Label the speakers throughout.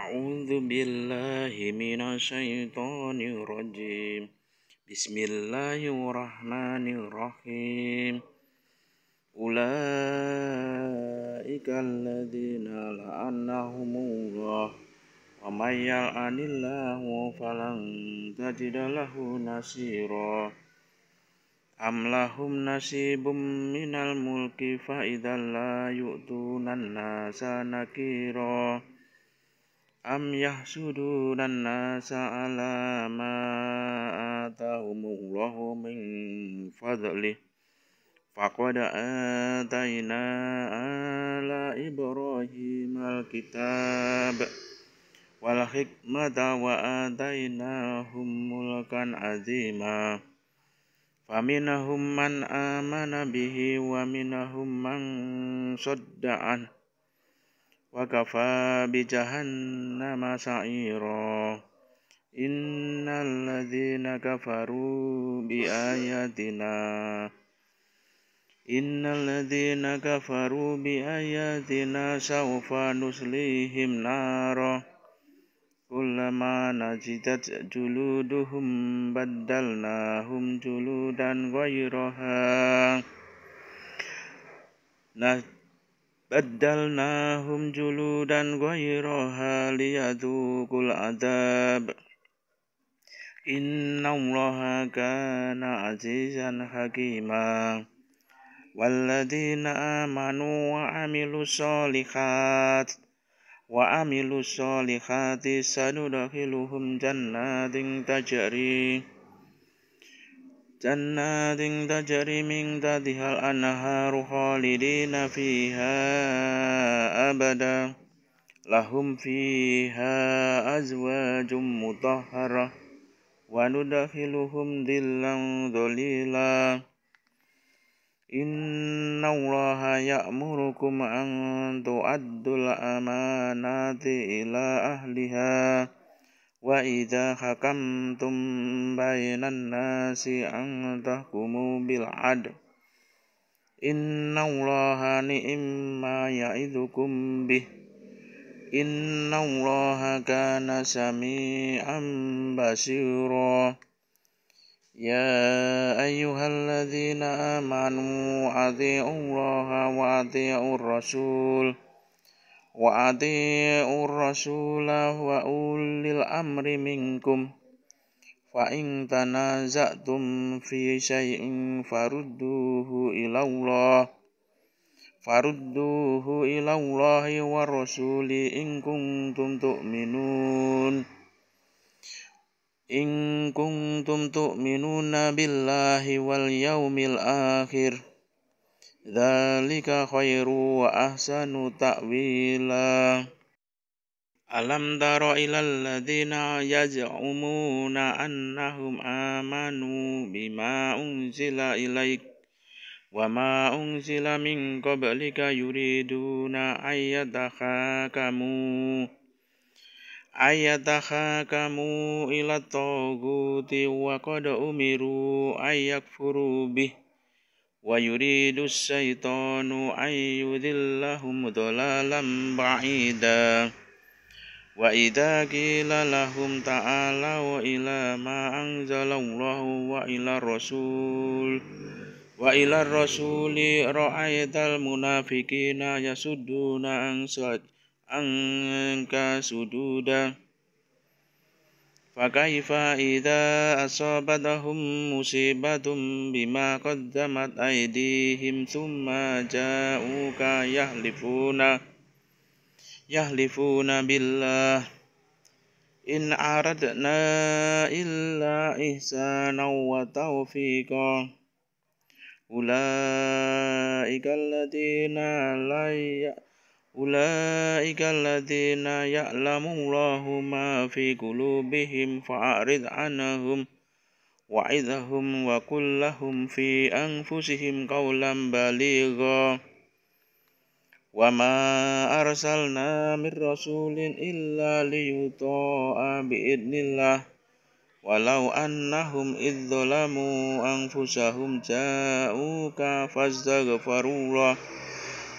Speaker 1: أعوذ بالله من الشيطان الرجيم بسم الله الرحمن الرحيم أولئك الذين لعنهم الله ومن يلعن الله فلن تجد له نصيرا أم لهم نصيب من الملك فإذا لا يؤتون الناس نكيراً أم يحسدون الناس على ما آتاهم الله من فضله فقد آتينا آل إبراهيم الكتاب والحكمة وآتيناهم ملكا عظيما فمنهم من آمن به ومنهم من صد عنه وكفى بجهنم سعيرا إن الذين كفروا بآياتنا إن الذين كفروا بآياتنا سوف نسليهم نارا كلما نجدت جلودهم بدلناهم جلودا غيرها بدلناهم جلودا غيرها ليذوقوا العذاب إن الله كان عزيزا حكيما والذين آمنوا وعملوا الصالحات وعملوا الصالحات سندخلهم جنات تجري جنات تجري من تحتها الأنهار خالدين فيها أبدا لهم فيها أزواج مطهرة وندخلهم ذلا ذليلا إن الله يأمركم أن تؤدوا الأمانات إلى أهلها وإذا حكمتم بين الناس أن تحكموا بالعدل إن الله نئم ما يعظكم به إن الله كان سميعا بصيرا يا أيها الذين آمنوا أطيعوا الله وأطيعوا الرسول وأطيعوا الرسول وأولي الأمر منكم فإن تنازعتم في شيء فردوه إلى الله فردوه إلى الله والرسول إن كنتم تؤمنون إن كنتم تؤمنون بالله واليوم الآخر Dhalika khairu wa ahsanu ta'wila Alam tara ilal ladina yaj'umuna annahum amanu bima unzila ilaik Wama unzila min qablika yuriduna ayyadaka kamu Ayyadaka kamu ila taguti wa qada umiru ayyakfuru bih ويريد الشيطان أن يذلهم ضلالا بعيدا وإذا قيل لهم تعالوا إلى ما أنزل الله وإلى الرسول وإلى الرسول رأيت المنافقين يسدون أنك سدودا أن فكيف إذا أصابتهم مصيبة بما قدمت أيديهم ثم جاءوك يحلفون يحلفون بالله إن أردنا إلا إحسانا وتوفيقا أولئك الذين لا يأتون أولئك الذين يعلم الله ما في قلوبهم فأعرض عنهم وعظهم وقل لهم في أنفسهم قولا بليغا وما أرسلنا من رسول إلا ليطاع بإذن الله ولو أنهم إذ ظلموا أنفسهم جاءوك فاستغفروا الله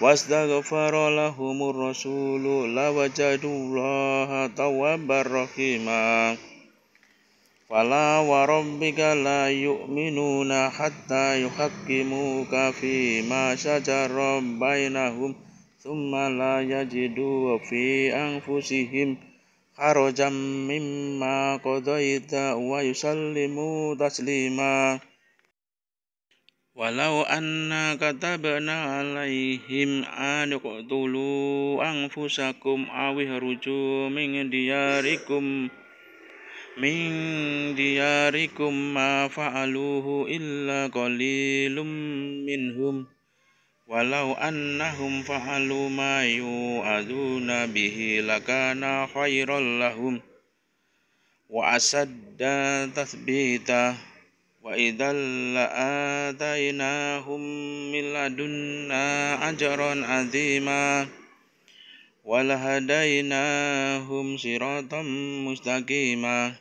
Speaker 1: واستغفر لهم الرسول لوجدوا الله توابا رحيما فلا وربك لا يؤمنون حتى يحكموك فيما شجر بينهم ثم لا يجدوا في انفسهم حرجا مما قضيت ويسلموا تسليما Walau anna katabna alaihim an yuqtulu anfusakum awih ruju min diyarikum min diyarikum ma fa'aluhu illa qalilum minhum walau annahum fa'alu ma yu'aduna bihi lakana khairul lahum wa asadda tathbitah وإذا لآتيناهم من لدنا أجرا عظيما ولهديناهم صراطا مستقيما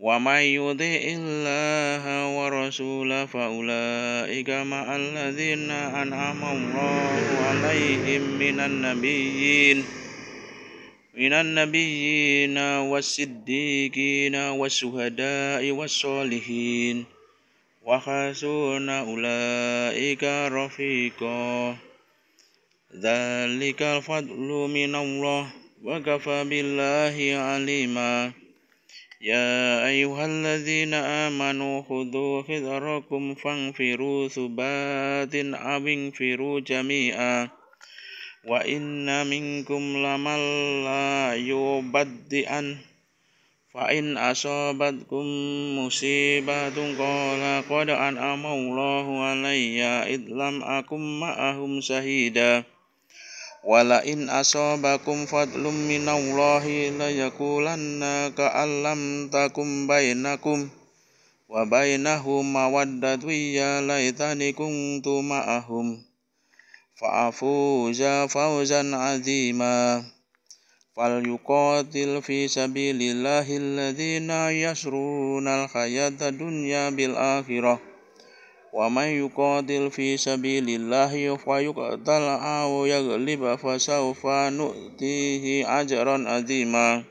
Speaker 1: ومن يطع الله ورسوله فأولئك مع الذين أنعم الله عليهم من النبيين من النبيين والصديقين والشهداء والصالحين وحسن أولئك رفيقا ذلك الفضل من الله وكفى بالله عليما يا أيها الذين آمنوا خذوا حذركم فانفروا ثبات أو انفروا جميعا وإن منكم لمن لا يبدئن فإن أصابتكم مصيبة قال قد أنعم الله علي إذ لم أكن معهم شهيدا ولئن أصابكم فضل من الله ليقولن كأن لم تكن بينكم وبينه مودة يا ليتني كنت معهم فافوز فوزا عظيما فليقاتل في سبيل الله الذين يشرون الحياه الدنيا بالاخره ومن يقاتل في سبيل الله فيقتل او يغلب فسوف نؤتيه اجرا عظيما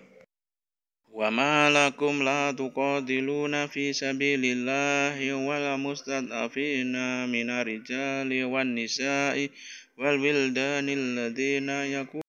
Speaker 1: وما لكم لا تقاتلون في سبيل الله ولا مستضعفين من الرجال والنساء والولدان الذين يكون